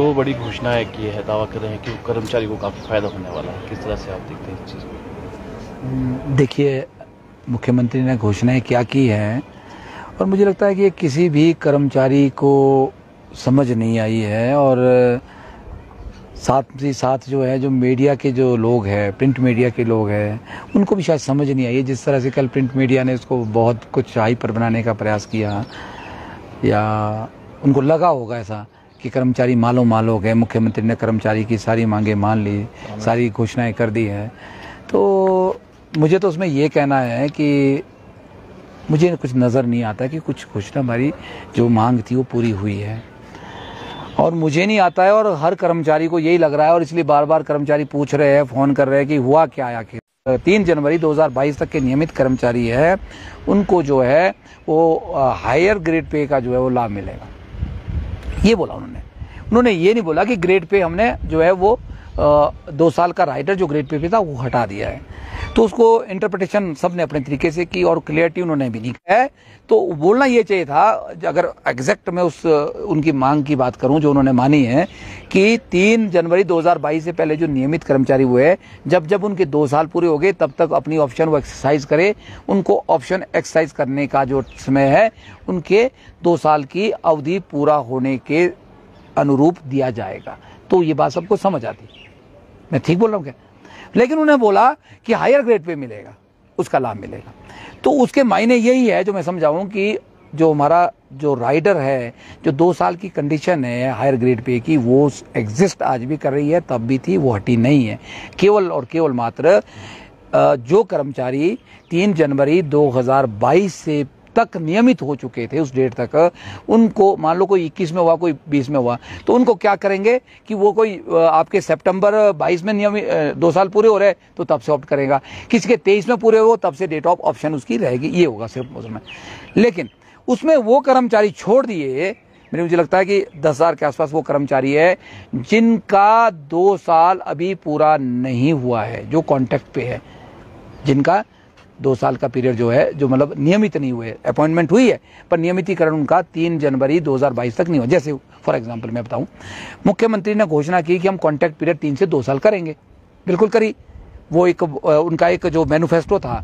दो बड़ी घोषणाएं की है दावा कर रहे हैं कि कर्मचारी को काफ़ी फायदा होने वाला है किस तरह से आप देखते हैं इस चीज़ को हम्म, देखिए मुख्यमंत्री ने घोषणाएं क्या की हैं और मुझे लगता है कि किसी भी कर्मचारी को समझ नहीं आई है और साथ ही साथ जो है जो मीडिया के जो लोग हैं प्रिंट मीडिया के लोग हैं उनको भी शायद समझ नहीं आई है जिस तरह से कल प्रिंट मीडिया ने उसको बहुत कुछ पर बनाने का प्रयास किया या उनको लगा होगा ऐसा कि कर्मचारी मालो माल हो गए मुख्यमंत्री ने कर्मचारी की सारी मांगे मान ली हम्म। सारी घोषणाएं कर दी है तो मुझे तो उसमें ये कहना है कि मुझे कुछ नज़र नहीं आता कि कुछ घोषणा हमारी जो मांग थी वो पूरी हुई है और मुझे नहीं आता है और हर कर्मचारी को यही लग रहा है और इसलिए बार बार कर्मचारी पूछ रहे हैं फ़ोन कर रहे हैं कि हुआ क्या आखिर तीन जनवरी 2022 तक के नियमित कर्मचारी है उनको जो है वो हायर ग्रेड पे का जो है वो लाभ मिलेगा ये बोला उन्होंने उन्होंने ये नहीं बोला कि ग्रेड पे हमने जो है वो दो साल का राइडर जो ग्रेड पे पे था वो हटा दिया है तो उसको इंटरप्रिटेशन सब ने अपने तरीके से की और क्लियरिटी उन्होंने भी नहीं है तो बोलना ये चाहिए था अगर एग्जैक्ट में उस उनकी मांग की बात करूं जो उन्होंने मानी है कि तीन जनवरी 2022 से पहले जो नियमित कर्मचारी हुए जब जब उनके दो साल पूरे हो गए तब तक अपनी ऑप्शन वो एक्सरसाइज करे उनको ऑप्शन एक्सरसाइज करने का जो समय है उनके दो साल की अवधि पूरा होने के अनुरूप दिया जाएगा तो ये बात सबको समझ आती मैं ठीक बोल रहा हूँ क्या लेकिन उन्हें बोला कि हायर ग्रेड पे मिलेगा उसका लाभ मिलेगा तो उसके मायने यही है जो मैं समझाऊँ कि जो हमारा जो राइडर है जो दो साल की कंडीशन है हायर ग्रेड पे की वो एग्जिस्ट आज भी कर रही है तब भी थी वो हटी नहीं है केवल और केवल मात्र जो कर्मचारी तीन जनवरी 2022 से तक नियमित हो चुके थे उस डेट तक उनको मान लो कोई इक्कीस में हुआ कोई बीस में हुआ तो उनको क्या करेंगे कि वो कोई आपके सेप्टेम्बर बाईस में नियमित दो साल पूरे हो रहे तो तब से ऑप्ट करेगा किसी के में पूरे हो तब से डेट ऑफ ऑप्शन उसकी रहेगी ये होगा सिर्फ उसमें लेकिन उसमें वो कर्मचारी छोड़ दिए मेरे मुझे लगता है कि दस हज़ार के आसपास वो कर्मचारी है जिनका दो साल अभी पूरा नहीं हुआ है जो कॉन्ट्रैक्ट पे है जिनका दो साल का पीरियड जो है जो मतलब नियमित नहीं हुए अपॉइंटमेंट हुई है पर नियमितीकरण उनका तीन जनवरी 2022 तक नहीं हुआ जैसे फॉर एग्जाम्पल मैं बताऊं मुख्यमंत्री ने घोषणा की कि हम कॉन्ट्रैक्ट पीरियड तीन से दो साल करेंगे बिल्कुल करी वो एक उनका एक जो मैनिफेस्टो था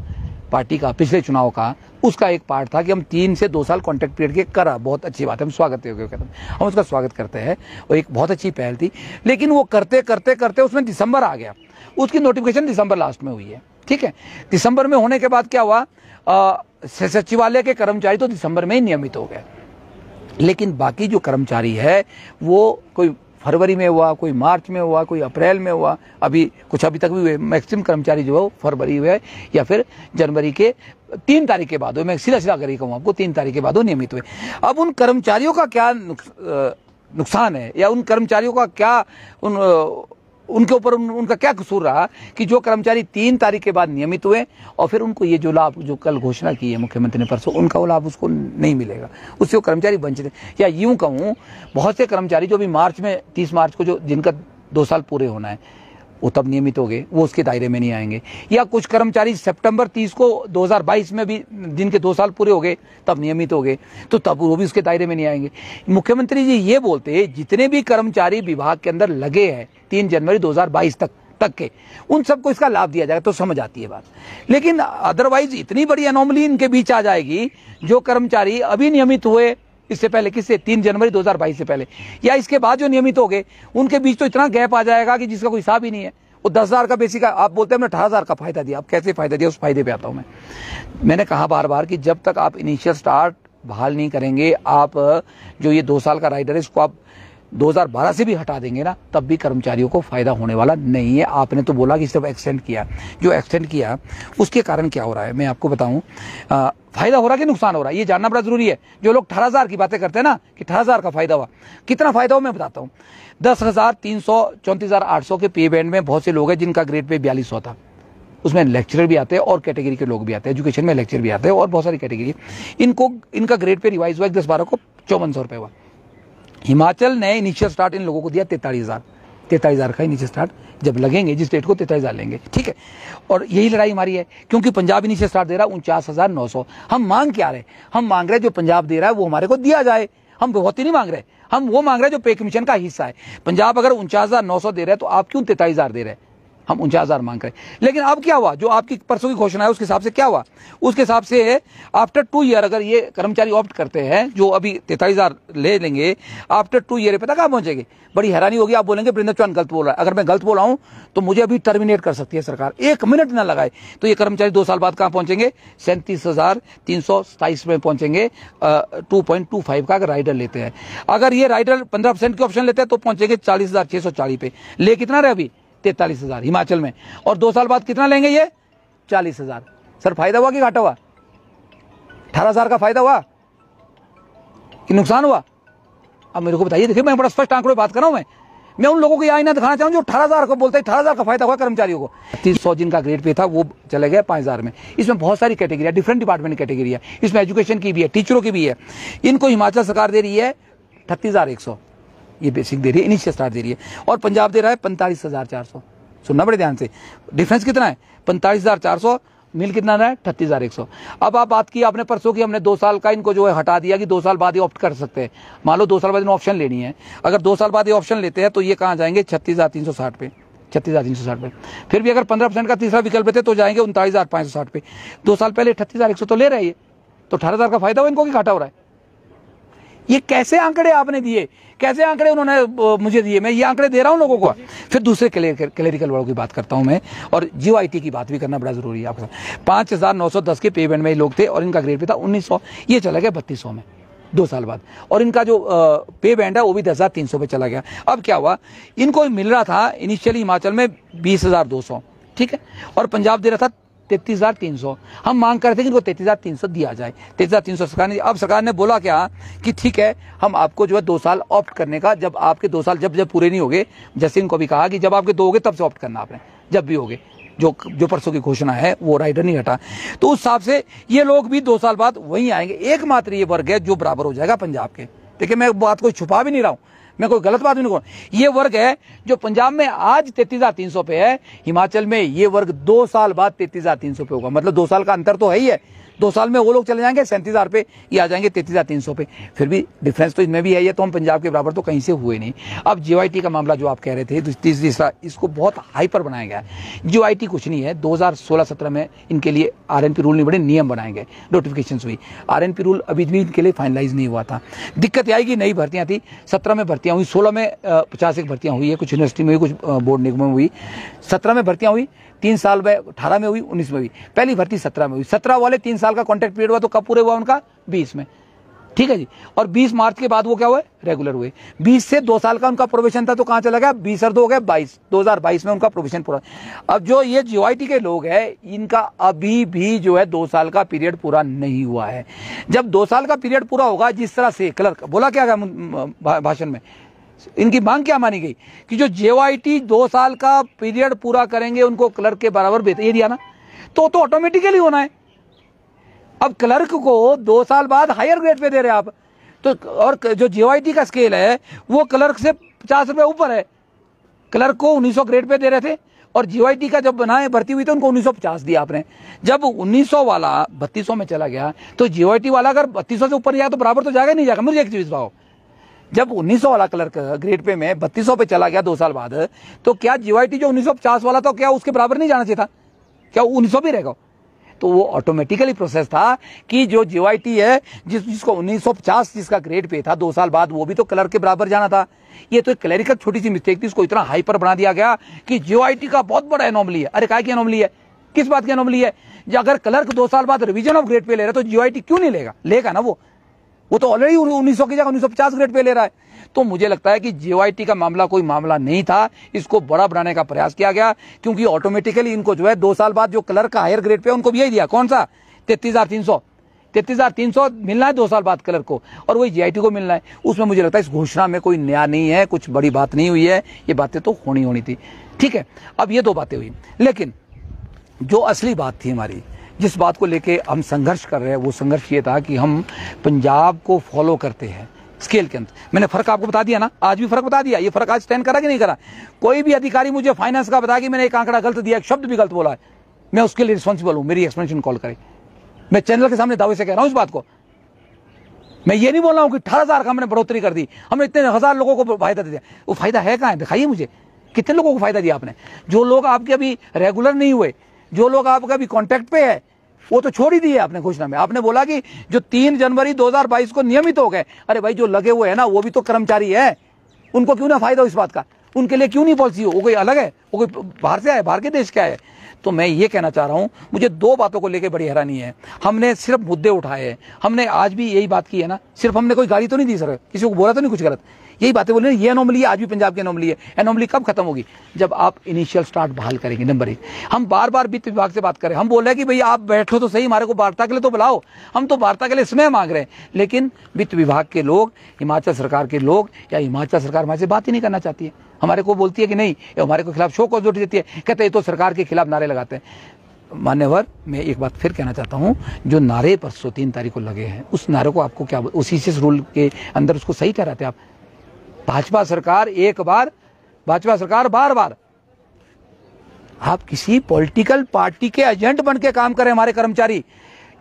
पार्टी का पिछले चुनाव का उसका एक पार्ट था कि हम तीन से दो साल कॉन्ट्रैक्ट पीरियड के करा बहुत अच्छी बात है हम स्वागत करते हैं हम उसका स्वागत करते हैं वो एक बहुत अच्छी पहल थी लेकिन वो करते करते करते उसमें दिसंबर आ गया उसकी नोटिफिकेशन दिसंबर लास्ट में हुई है ठीक है दिसंबर में होने के बाद क्या हुआ सचिवालय के कर्मचारी तो दिसंबर में ही नियमित हो गए लेकिन बाकी जो कर्मचारी है वो कोई फरवरी में हुआ कोई मार्च में हुआ कोई अप्रैल में हुआ अभी कुछ अभी तक भी मैक्सिमम कर्मचारी जो है वो फरवरी हुए या फिर जनवरी के तीन तारीख के बाद हुए मैं सीधा सीधा करी कहूँ आपको तीन तारीख के बाद नियमित हुए अब उन कर्मचारियों का क्या नुकसान है या उन कर्मचारियों का क्या उन उनके ऊपर उन, उनका क्या कसूर रहा कि जो कर्मचारी तीन तारीख के बाद नियमित हुए और फिर उनको ये जो लाभ जो कल घोषणा की है मुख्यमंत्री ने परसों उनका वो लाभ उसको नहीं मिलेगा उससे वो कर्मचारी वंचित या यूं कहूँ बहुत से कर्मचारी जो अभी मार्च में तीस मार्च को जो जिनका दो साल पूरे होना है वो तब नियमित हो गए वो उसके दायरे में नहीं आएंगे या कुछ कर्मचारी सितंबर 30 को 2022 में भी जिनके दो साल पूरे हो गए तब नियमित हो गए तो तब वो भी उसके दायरे में नहीं आएंगे मुख्यमंत्री जी ये बोलते हैं जितने भी कर्मचारी विभाग के अंदर लगे हैं तीन जनवरी 2022 तक तक के उन सबको इसका लाभ दिया जाएगा तो समझ आती है बात लेकिन अदरवाइज इतनी बड़ी अनोमली इनके बीच आ जाएगी जो कर्मचारी अभी नियमित हुए इससे पहले किससे तीन जनवरी 2022 से पहले या इसके बाद जो नियमित हो गए उनके बीच तो इतना गैप आ जाएगा कि जिसका कोई हिसाब ही नहीं है वो दस हज़ार का बेसिक आप बोलते हैं अठारह हज़ार का फायदा दिया आप कैसे फायदा दिया उस फायदे पे आता हूं मैं मैंने कहा बार बार कि जब तक आप इनिशियल स्टार्ट बहाल नहीं करेंगे आप जो ये दो साल का राइडर है इसको आप 2012 से भी हटा देंगे ना तब भी कर्मचारियों को फायदा होने वाला नहीं है आपने तो बोला कि सिर्फ एक्सटेंड किया जो एक्सटेंड किया उसके कारण क्या हो रहा है मैं आपको बताऊं फायदा हो रहा है कि नुकसान हो रहा है ये जानना बड़ा जरूरी है जो लोग अठारह हजार की बातें करते हैं ना कि अठारह हजार का फायदा हुआ कितना फायदा हुआ मैं बताता हूँ दस हजार तीन सौ चौंतीस हजार आठ सौ के पे बैंड में बहुत से लोग हैं जिनका ग्रेड पे बयालीस सौ था उसमें लेक्चरर भी आते हैं और कैटेगरी के लोग भी आते हैं एजुकेशन में लेक्चर भी आते हैं और बहुत सारी कैटेगरी इनको इनका ग्रेड पे रिवाइज हुआ दस बारह को चौवन सौ रुपये हुआ हिमाचल ने इनिशियल स्टार्ट इन लोगों को दिया तैतालीस हज़ार तैतालीस हज़ार का इनिशियल स्टार्ट जब लगेंगे जिस स्टेट को तैतालीस हज़ार लेंगे ठीक है और यही लड़ाई हमारी है क्योंकि पंजाब इनिशियल स्टार्ट दे रहा है उनचास हज़ार नौ सौ हम मांग क्या रहे हम मांग रहे जो पंजाब दे रहा है वो हमारे को दिया जाए हम बहुत ही नहीं मांग रहे हम वो मांग रहे हैं जो पे कमीशन का हिस्सा है पंजाब अगर उनचास हज़ार नौ सौ दे रहे हैं तो आप क्यों तैतालीस हज़ार दे रहे हैं हम उनचास हज़ार मांग रहे हैं लेकिन अब क्या हुआ जो आपकी परसों की घोषणा है उसके हिसाब से क्या हुआ उसके हिसाब से आफ्टर टू ईयर अगर ये कर्मचारी ऑप्ट करते हैं जो अभी तैतालीस हज़ार ले लेंगे आफ्टर टू ईयर पता कहाँ पहुंचेंगे बड़ी हैरानी होगी आप बोलेंगे वृंदा चौहान गलत बोल रहा है अगर मैं गलत बोला हूँ तो मुझे अभी टर्मिनेट कर सकती है सरकार एक मिनट ना लगाए तो ये कर्मचारी दो साल बाद कहाँ पहुंचेंगे सैंतीस हज़ार तीन सौ सताइस में पहुंचेंगे टू पॉइंट टू फाइव का अगर राइडर लेते हैं अगर ये राइडर पंद्रह परसेंट के ऑप्शन लेते हैं तो पहुंचेंगे चालीस हज़ार छह सौ चालीस पे ले कितना रहे अभी तैतालीस हज़ार हिमाचल में और दो साल बाद कितना लेंगे ये चालीस हज़ार सर फायदा हुआ कि घाटा हुआ अठारह हज़ार का फायदा हुआ कि नुकसान हुआ अब मेरे को बताइए देखिए मैं बड़ा स्पष्ट आंकड़ों बात कर रहा हूं मैं मैं उन लोगों को यहाँ दिखाना चाहूँ जो अठारह हज़ार को बोलते हैं अठारह हज़ार का फायदा हुआ कर्मचारियों को तीस सौ जिनका ग्रेड पे था वो चले गए पांच हज़ार में इसमें बहुत सारी कैटेगरी है डिफरेंट डिपार्टमेंट की कैटेगरी है इसमें एजुकेशन की भी है टीचरों की भी है इनको हिमाचल सरकार दे रही है अठतीस हज़ार एक सौ ये बेसिक दे रही है इनिशियल स्टार्ट दे रही है और पंजाब दे रहा है पैंतालीस हज़ार चार सौ सुनना बड़े ध्यान से डिफरेंस कितना है पैंतालीस हज़ार चार सौ मिल कितना रहा है ठत्तीस हज़ार एक सौ अब आप बात की आपने परसों की हमने दो साल का इनको जो है हटा दिया कि दो साल बाद ही ऑप्ट कर सकते हैं मान लो दो साल बाद इन्हें ऑप्शन लेनी है अगर दो साल बाद ये ऑप्शन लेते हैं तो ये कहाँ जाएंगे छत्तीस हज़ार तीन सौ साठ पे छत्तीस हज़ार तीन सौ साठ पे फिर भी अगर पंद्रह परसेंट का तीसरा विकल्प है तो जाएंगे उनतालीस हज़ार पाँच सौ साठ पे दो साल पहले अठतीस हज़ार एक सौ तो ले रहे हैं तो अठारह हज़ार का फायदा हो इनको कि घाटा हो रहा है ये कैसे आंकड़े आपने दिए कैसे आंकड़े उन्होंने मुझे दिए मैं ये आंकड़े दे रहा हूँ लोगों को फिर दूसरे क्लेरिकल वालों की बात करता हूँ मैं और जीओ आई की बात भी करना बड़ा जरूरी है आपके साथ पाँच हज़ार नौ सौ दस के पे बैंड में लोग थे और इनका ग्रेड भी था उन्नीस सौ ये चला गया बत्तीस सौ में दो साल बाद और इनका जो पे बैंड है वो भी दस हज़ार तीन सौ पे चला गया अब क्या हुआ इनको मिल रहा था इनिशियली हिमाचल में बीस हज़ार दो सौ ठीक है और पंजाब दे रहा था तैतीस हज़ार तीन सौ हम मांग करते थे कि इनको तैतीस हज़ार तीन सौ दिया जाए तैतीस हज़ार तीन सौ सरकार ने अब सरकार ने बोला क्या कि ठीक है हम आपको जो है दो साल ऑप्ट करने का जब आपके दो साल जब जब पूरे नहीं गए जैसे इनको भी कहा कि जब आपके दो हो गए तब से ऑप्ट करना आपने जब भी होगे जो जो परसों की घोषणा है वो राइडर नहीं हटा तो उस हिसाब से ये लोग भी दो साल बाद वहीं आएंगे एकमात्र ये वर्ग है जो बराबर हो जाएगा पंजाब के देखिए मैं बात को छुपा भी नहीं रहा हूँ मैं कोई गलत बात नहीं कहूँ ये वर्ग है जो पंजाब में आज तैतीस हजार तीन सौ पे है हिमाचल में ये वर्ग दो साल बाद तैतीस हजार तीन सौ पे होगा मतलब दो साल का अंतर तो है ही है दो साल में वो लोग चले जाएंगे सैंतीस हज़ार पे ये आ जाएंगे तैतीस हज़ार तीन सौ पे फिर भी डिफरेंस तो इसमें भी है ये तो हम पंजाब के बराबर तो कहीं से हुए नहीं अब जी का मामला जो आप कह रहे थे तीसरा तो इसको बहुत हाइपर बनाया गया है जी कुछ नहीं है दो हज़ार में इनके लिए आर रूल नहीं बने नियम बनाए गए नोटिफिकेशन हुई आर रूल अभी भी इनके लिए फाइनलाइज नहीं हुआ था दिक्कत आई कि नई भर्तियां थी सत्रह में भर्तियां हुई सोलह में पचास एक भर्तियां हुई है कुछ यूनिवर्सिटी में हुई कुछ बोर्ड निगम में हुई सत्रह में भर्तियां हुई तीन साल में अठारह में हुई उन्नीस में हुई पहली भर्ती सत्रह में हुई सत्रह वाले तीन साल साल का कॉन्ट्रैक्ट पीरियड हुआ तो कब पूरे हुआ उनका बीस में ठीक है जी और 20 मार्च के बाद वो क्या हुए रेगुलर हुए 20 से दो साल का उनका प्रोवेशन था तो कहाँ चला गया बीस और दो हो गया बाईस 2022 में उनका प्रोवेशन पूरा अब जो ये जीवाईटी के लोग हैं इनका अभी भी जो है दो साल का पीरियड पूरा नहीं हुआ है जब दो साल का पीरियड पूरा होगा जिस तरह से क्लर्क बोला क्या गया भाषण में इनकी मांग क्या मानी गई कि जो जेवाईटी दो साल का पीरियड पूरा करेंगे उनको क्लर्क के बराबर ये दिया ना तो तो ऑटोमेटिकली होना है अब क्लर्क को दो साल बाद हायर ग्रेड पे दे रहे आप तो और जो जीओआईटी का स्केल है वो क्लर्क से पचास रुपये ऊपर है क्लर्क को 1900 ग्रेड पे दे रहे थे और जीओआईटी का जब बनाए भर्ती हुई तो उनको 1950 दिया आपने जब 1900 वाला बत्तीस में चला गया तो जीओआईटी वाला अगर बत्तीस से ऊपर गया तो बराबर तो जाएगा नहीं जाएगा मुझे एक चीज भाव जब 1900 वाला क्लर्क ग्रेड पे में बत्तीस पे चला गया दो साल बाद तो क्या जीओआईटी जो 1950 वाला था क्या उसके बराबर नहीं जाना चाहिए था क्या 1900 भी रहेगा तो वो ऑटोमेटिकली प्रोसेस था कि जो जीवाईटी है जिस जिसको 1950 जिसका ग्रेड पे था दो साल बाद वो भी तो कलर के बराबर जाना था ये तो एक क्लरिकल छोटी सी मिस्टेक थी इसको इतना हाइपर बना दिया गया कि जीवाईटी का बहुत बड़ा एनोमली है अरे क्या की एनोमली है किस बात की एनोमली है अगर क्लर्क दो साल बाद रिविजन ऑफ ग्रेड पे ले रहे तो जीवाईटी क्यों नहीं लेगा लेगा ना वो वो तो ऑलरेडी उन्नीस की जगह उन्नीस ग्रेड पे ले रहा है तो मुझे लगता है कि जे का मामला कोई मामला नहीं था इसको बड़ा बनाने का प्रयास किया गया क्योंकि ऑटोमेटिकली इनको जो है दो साल बाद जो का हायर ग्रेड पे उनको भी यही दिया कौन सा तैतीस हजार तीन सौ तैतीस हजार तीन सौ मिलना है दो साल बाद कलर को और वही जीआईटी को मिलना है उसमें मुझे लगता है इस घोषणा में कोई नया नहीं है कुछ बड़ी बात नहीं हुई है ये बातें तो होनी होनी थी ठीक है अब ये दो बातें हुई लेकिन जो असली बात थी हमारी जिस बात को लेके हम संघर्ष कर रहे हैं वो संघर्ष ये था कि हम पंजाब को फॉलो करते हैं स्केल के अंदर मैंने फर्क आपको बता दिया ना आज भी फर्क बता दिया ये फर्क आज स्टैंड करा कि नहीं करा कोई भी अधिकारी मुझे फाइनेंस का बता कि मैंने एक आंकड़ा गलत दिया एक शब्द भी गलत बोला है मैं उसके लिए रिस्पॉन्सिबल हूं मेरी एक्सप्लेनेशन कॉल करे मैं चैनल के सामने दावे से कह रहा हूं इस बात को मैं ये नहीं बोल रहा हूं कि अठारह हजार का हमने बढ़ोतरी कर दी हमने इतने हजार लोगों को फायदा दे दिया वो फायदा है कहाँ है दिखाइए मुझे कितने लोगों को फायदा दिया आपने जो लोग आपके अभी रेगुलर नहीं हुए जो लोग आपका अभी कॉन्टेक्ट पे है वो तो छोड़ ही दिए आपने घोषणा आपने बोला कि जो तीन जनवरी 2022 को नियमित हो गए अरे भाई जो लगे हुए हैं ना वो भी तो कर्मचारी है उनको क्यों ना फायदा हो इस बात का उनके लिए क्यों नहीं पॉलिसी हो वो कोई अलग है वो कोई बाहर से आए बाहर के देश का है तो मैं ये कहना चाह रहा हूं मुझे दो बातों को लेकर बड़ी हैरानी है हमने सिर्फ मुद्दे उठाए हैं हमने आज भी यही बात की है ना सिर्फ हमने कोई गाली तो नहीं दी सर किसी को बोला तो नहीं कुछ गलत यही बातें बोल रहे हैं ये एनोमली आज भी पंजाब की अनोमली है एनोमली कब खत्म होगी जब आप इनिशियल स्टार्ट बहाल करेंगे नंबर एक हम बार बार वित्त विभाग से बात करें हम बोल रहे हैं कि भाई आप बैठो तो सही हमारे को वार्ता के लिए तो बुलाओ हम तो वार्ता के लिए समय मांग रहे हैं लेकिन वित्त विभाग के लोग हिमाचल सरकार के लोग या हिमाचल सरकार हमारे से बात ही नहीं करना चाहती है हमारे को बोलती है कि नहीं ये हमारे को खिलाफ शो को जोट देती है कहते हैं तो सरकार के खिलाफ नारे लगाते हैं मान्यवर मैं एक बात फिर कहना चाहता हूँ जो नारे पर परसों तीन तारीख को लगे हैं उस नारे को आपको क्या उसी से रूल के अंदर उसको सही ठहराते आप भाजपा सरकार एक बार भाजपा सरकार बार बार आप किसी पॉलिटिकल पार्टी के एजेंट बन के काम करें हमारे कर्मचारी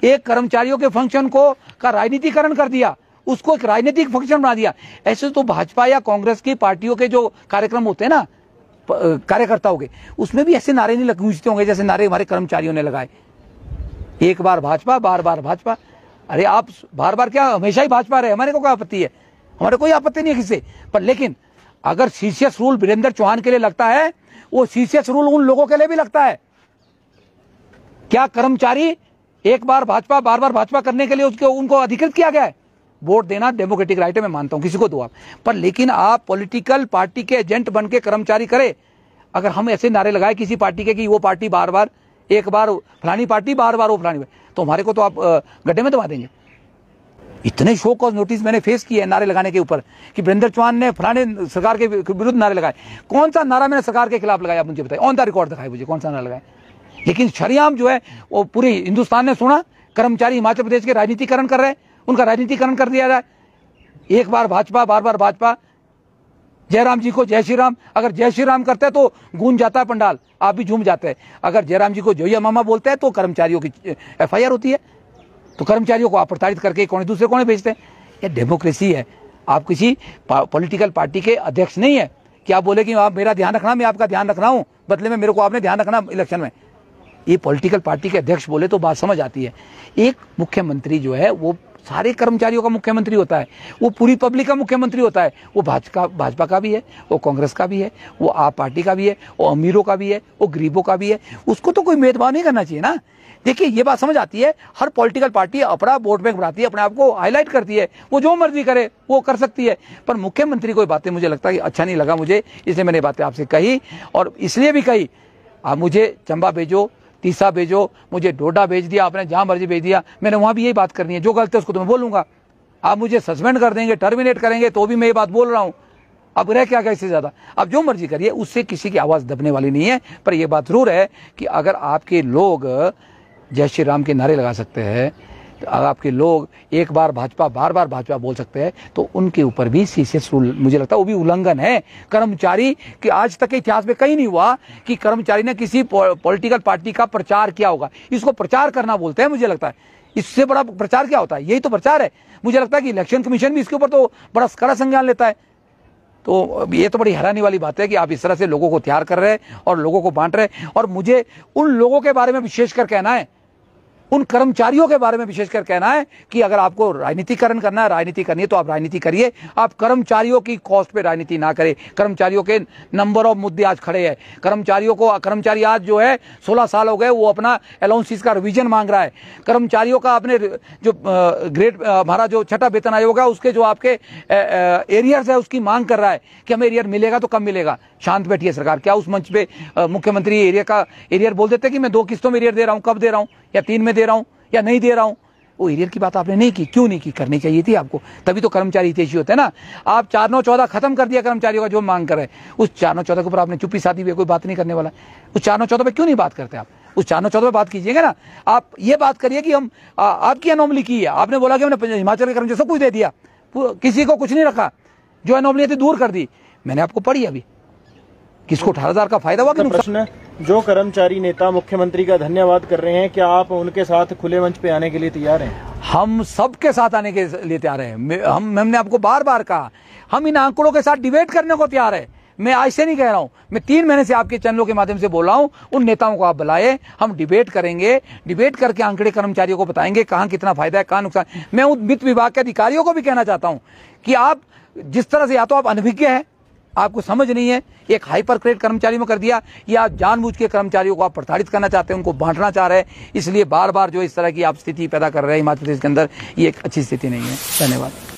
एक कर्मचारियों के फंक्शन को का राजनीतिकरण कर दिया उसको एक राजनीतिक फंक्शन बना दिया ऐसे तो भाजपा या कांग्रेस की पार्टियों के जो कार्यक्रम होते हैं ना कार्यकर्ता हो उसमें भी ऐसे नारे नहीं लगते होंगे जैसे नारे हमारे कर्मचारियों ने लगाए एक बार भाजपा बार बार भाजपा अरे आप बार बार क्या हमेशा ही भाजपा रहे हमारे को क्या आपत्ति है हमारे कोई आपत्ति नहीं है किसी पर लेकिन अगर सीसीएस रूल वीरेंद्र चौहान के लिए लगता है वो सीसीएस रूल उन लोगों के लिए भी लगता है क्या कर्मचारी एक बार भाजपा बार बार भाजपा करने के लिए उसके उनको अधिकृत किया गया है वोट देना डेमोक्रेटिक राइट है मैं मानता हूं किसी को दो आप पर लेकिन आप पॉलिटिकल पार्टी के एजेंट बन के कर्मचारी करें अगर हम ऐसे नारे लगाए किसी पार्टी के कि वो पार्टी बार बार एक बार फलानी पार्टी बार बार वो फलानी तो हमारे को तो आप गड्ढे में दबा देंगे इतने शोक कॉज नोटिस मैंने फेस किए हैं नारे लगाने के ऊपर कि वीरेंद्र चौहान ने फलाने सरकार के विरुद्ध नारे लगाए कौन सा नारा मैंने सरकार के खिलाफ लगाया मुझे बताया ऑन द रिकॉर्ड दिखाए मुझे कौन सा नारा लगाया लेकिन शरियाम जो है वो पूरे हिंदुस्तान ने सुना कर्मचारी हिमाचल प्रदेश के राजनीतिकरण कर रहे हैं उनका राजनीतिकरण कर दिया जाए एक बार भाजपा बार बार भाजपा जयराम जी को जय श्री राम अगर जय श्री राम करते हैं तो गूंज जाता है पंडाल आप भी झूम जाते हैं अगर जयराम जी को जोया मामा बोलते हैं तो कर्मचारियों की एफआईआर होती है तो कर्मचारियों को आप प्रताड़ित करके कौन दूसरे कोने भेजते हैं ये डेमोक्रेसी है आप किसी पॉलिटिकल पार्टी के अध्यक्ष नहीं है कि आप बोले कि आप मेरा ध्यान रखना मैं आपका ध्यान रख रहा हूँ बदले में मेरे को आपने ध्यान रखना इलेक्शन में ये पॉलिटिकल पार्टी के अध्यक्ष बोले तो बात समझ आती है एक मुख्यमंत्री जो है वो सारे कर्मचारियों का मुख्यमंत्री होता है वो पूरी पब्लिक का मुख्यमंत्री होता है वो भाजपा भाजपा का भी है वो कांग्रेस का भी है वो आप पार्टी का भी है वो अमीरों का भी है वो गरीबों का भी है उसको तो कोई भेदभाव नहीं करना चाहिए ना देखिए ये बात समझ आती है हर पॉलिटिकल पार्टी अपना वोट बैंक बनाती है अपने आप को हाईलाइट करती है वो जो मर्जी करे वो कर सकती है पर मुख्यमंत्री को बातें मुझे लगता है अच्छा नहीं लगा मुझे इसलिए मैंने बातें आपसे कही और इसलिए भी कही आप मुझे चंबा भेजो तीसा भेजो मुझे डोडा भेज दिया आपने जहाँ मर्जी भेज दिया मैंने वहाँ भी यही बात करनी है जो गलत है उसको तो मैं बोलूँगा आप मुझे सस्पेंड कर देंगे टर्मिनेट करेंगे तो भी मैं ये बात बोल रहा हूँ अब रह क्या कैसे ज़्यादा आप जो मर्जी करिए उससे किसी की आवाज़ दबने वाली नहीं है पर यह बात ज़रूर है कि अगर आपके लोग जय श्री राम के नारे लगा सकते हैं तो आपके लोग एक बार भाजपा बार बार भाजपा बोल सकते हैं तो उनके ऊपर भी सीसीएस रूल मुझे लगता है वो भी उल्लंघन है कर्मचारी कि आज तक के इतिहास में कहीं नहीं हुआ कि कर्मचारी ने किसी पॉलिटिकल पार्टी का प्रचार किया होगा इसको प्रचार करना बोलते हैं मुझे लगता है इससे बड़ा प्रचार क्या होता है यही तो प्रचार है मुझे लगता है कि इलेक्शन कमीशन भी इसके ऊपर तो बड़ा कड़ा संज्ञान लेता है तो ये तो बड़ी हैरानी वाली बात है कि आप इस तरह से लोगों को तैयार कर रहे हैं और लोगों को बांट रहे हैं और मुझे उन लोगों के बारे में विशेष कर कहना है उन कर्मचारियों के बारे में विशेषकर कहना है कि अगर आपको राजनीतिकरण करना है राजनीति करनी है तो आप राजनीति करिए आप कर्मचारियों की कॉस्ट पे राजनीति ना करें कर्मचारियों के नंबर ऑफ मुद्दे आज खड़े हैं कर्मचारियों को कर्मचारी आज जो है सोलह साल हो गए वो अपना अलाउंसिस का रिविजन मांग रहा है कर्मचारियों का अपने जो ग्रेट हमारा जो छठा वेतन आयोग है उसके जो आपके एरियर्स है उसकी मांग कर रहा है कि हमें एरियर मिलेगा तो कब मिलेगा शांत बैठी है सरकार क्या उस मंच पे मुख्यमंत्री एरिया का एरियर बोल देते कि मैं दो किस्तों में एरियर दे रहा हूँ कब दे रहा हूँ या तीन में दे रहा हूँ या नहीं दे रहा हूँ वो एरियर की बात आपने नहीं की क्यों नहीं की करनी चाहिए थी आपको तभी तो कर्मचारी होते हैं ना आप चार नौ चौदह खत्म कर दिया कर्मचारियों का जो मांग कर रहे उस चार नौ चौदह के ऊपर आपने चुप्पी साधी हुई कोई बात नहीं करने वाला उस चार नौ चौदह पर क्यों नहीं बात करते आप उस चार नौ चौदह पर बात कीजिएगा ना आप ये बात करिए कि हम आपकी अनोमली की है आपने बोला कि हमने हिमाचल के कर्मचारी सब कुछ दे दिया किसी को कुछ नहीं रखा जो अनोमली तो थी दूर कर दी मैंने आपको पढ़ी अभी किसको अठारह हजार का फायदा हुआ तो प्रश्न जो कर्मचारी नेता मुख्यमंत्री का धन्यवाद कर रहे हैं क्या आप उनके साथ खुले मंच पे आने के लिए तैयार हैं हम सबके साथ आने के लिए तैयार हैं हम हमने आपको बार बार कहा हम इन आंकड़ों के साथ डिबेट करने को तैयार है मैं आज से नहीं कह रहा हूं मैं तीन महीने से आपके चैनलों के माध्यम से बोल रहा हूं उन नेताओं को आप बुलाए हम डिबेट करेंगे डिबेट करके आंकड़े कर्मचारियों को बताएंगे कहाँ कितना फायदा है कहाँ नुकसान मैं उन वित्त विभाग के अधिकारियों को भी कहना चाहता हूं कि आप जिस तरह से या तो आप अनभिज्ञ है आपको समझ नहीं है एक हाइपर क्रेड कर्मचारी में कर दिया या आप जानबूझ के कर्मचारियों को आप प्रताड़ित करना चाहते हैं उनको बांटना चाह रहे हैं इसलिए बार बार जो इस तरह की आप स्थिति पैदा कर रहे हैं हिमाचल प्रदेश के अंदर ये एक अच्छी स्थिति नहीं है धन्यवाद